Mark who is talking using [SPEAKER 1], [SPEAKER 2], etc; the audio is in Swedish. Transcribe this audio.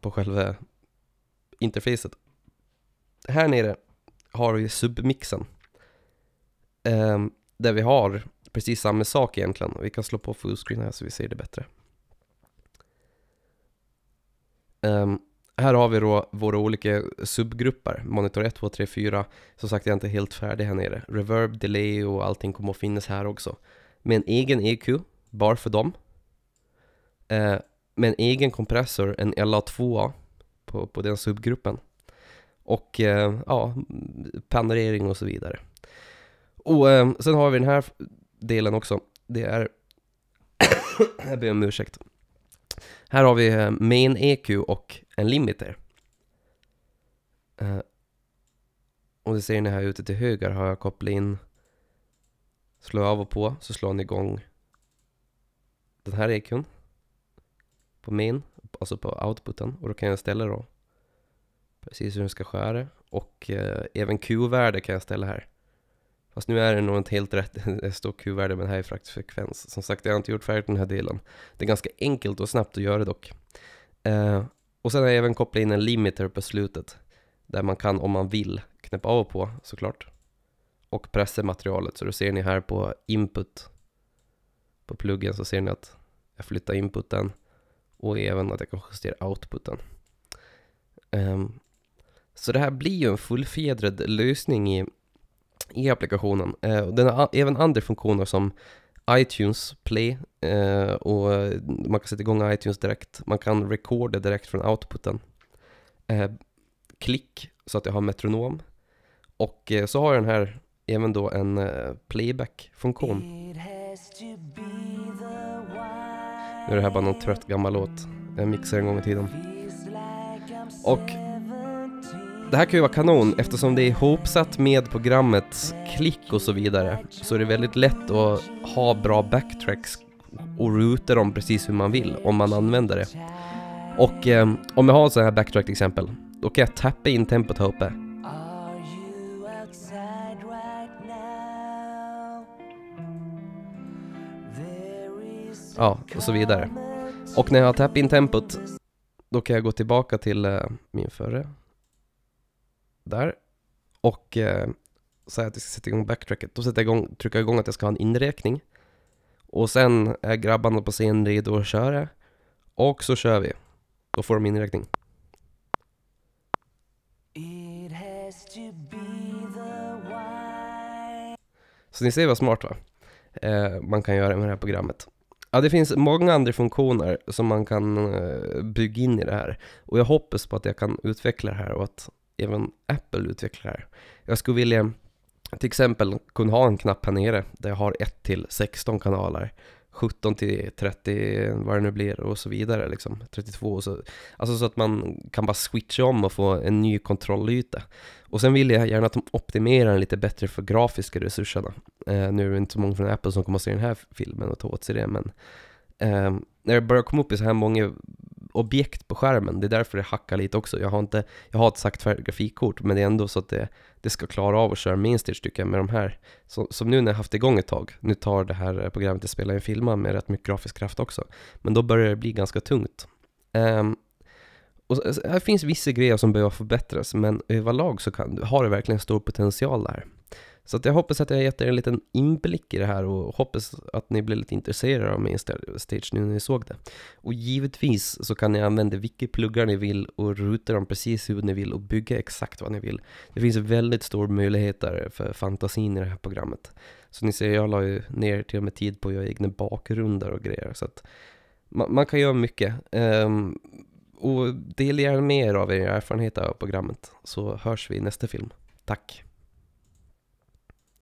[SPEAKER 1] på, själva interfacet. Här nere har vi submixen. Eh, där vi har precis samma sak egentligen. Vi kan slå på fullscreen här så vi ser det bättre. Eh, här har vi då våra olika subgrupper, monitor 1, 2, 3, 4. Som sagt, jag är inte helt färdig här nere. Reverb, delay och allting kommer att finnas här också. Med en egen EQ, bara för dem. Eh, med en egen kompressor, en LA2 på, på den subgruppen. Och eh, ja, panorering och så vidare. Och eh, sen har vi den här delen också. Det är... jag ber om ursäkt. Här har vi eh, main EQ och en limiter. Eh, och det ser ni här ute till höger har jag kopplat in slår jag av och på så slår ni igång den här EQn på min, alltså på outputen. Och då kan jag ställa då precis hur den ska skära det. Och eh, även Q-värde kan jag ställa här. Fast nu är det nog inte helt rätt, det står Q-värde men här är fraktfrekvens. Som sagt, jag har inte gjort färdigt den här delen. Det är ganska enkelt och snabbt att göra dock. Eh, och sen har jag även kopplat in en limiter på slutet. Där man kan, om man vill, knäppa av och på såklart. Och pressa materialet. Så då ser ni här på input. På pluggen så ser ni att jag flyttar inputen och även att jag kan justera outputen. Um, så det här blir ju en fullfjädrad lösning i, i applikationen. Uh, den har även andra funktioner som iTunes Play uh, och man kan sätta igång iTunes direkt. Man kan recorda direkt från outputen. Uh, klick så att jag har metronom. Och så har jag den här även då en playback-funktion. Nu är det här bara någon trött gammal låt jag mixade en gång i tiden. Och det här kan ju vara kanon eftersom det är ihopsatt med programmets klick och så vidare. Så det är väldigt lätt att ha bra backtracks och routa dem precis hur man vill om man använder det. Och eh, om jag har en sån här backtrack till exempel, då kan jag tappa in tempot här uppe. ja, och så vidare. Och när jag har tappat in tempot, då kan jag gå tillbaka till eh, min förre. Där. Och eh, säga att vi ska sätta igång backtracket. Då sätter jag igång, trycker jag igång att jag ska ha en inräkning. Och sen är grabbarna på scen redo att köra. Och så kör vi. Då får de inräkning. Så ni ser vad smart va? Eh, man kan göra med det här programmet. Ja, det finns många andra funktioner som man kan eh, bygga in i det här. Och jag hoppas på att jag kan utveckla det här och att även Apple utvecklar det här. Jag skulle vilja till exempel kunna ha en knapp här nere där jag har 1 till 16 kanaler 17 till 30, vad det nu blir och så vidare liksom. 32 och så. Alltså så att man kan bara switcha om och få en ny kontrollyta. Och sen vill jag gärna att de optimerar den lite bättre för grafiska resurserna. Eh, nu är det inte så många från Apple som kommer att se den här filmen och ta åt sig det, men eh, när det börjar komma upp i så här många objekt på skärmen. Det är därför det hackar lite också. Jag har, inte, jag har ett sagt grafikkort, men det är ändå så att det, det ska klara av att köra minst ett stycke med de här. Så, som nu när jag haft igång ett tag, nu tar det här eh, programmet jag spelar in filma med rätt mycket grafisk kraft också. Men då börjar det bli ganska tungt. Um, och här finns vissa grejer som behöver förbättras, men överlag så kan, har det verkligen stor potential där. Så att jag hoppas att jag har gett er en liten inblick i det här och hoppas att ni blev lite intresserade av min stage nu när ni såg det. Och givetvis så kan ni använda vilka pluggar ni vill och ruta dem precis hur ni vill och bygga exakt vad ni vill. Det finns väldigt stora möjligheter för fantasin i det här programmet. Så ni ser, jag la ju ner till och med tid på att göra egna bakgrunder och grejer. Så att man, man kan göra mycket. Um, och dela gärna mer av er erfarenhet av programmet så hörs vi i nästa film. Tack!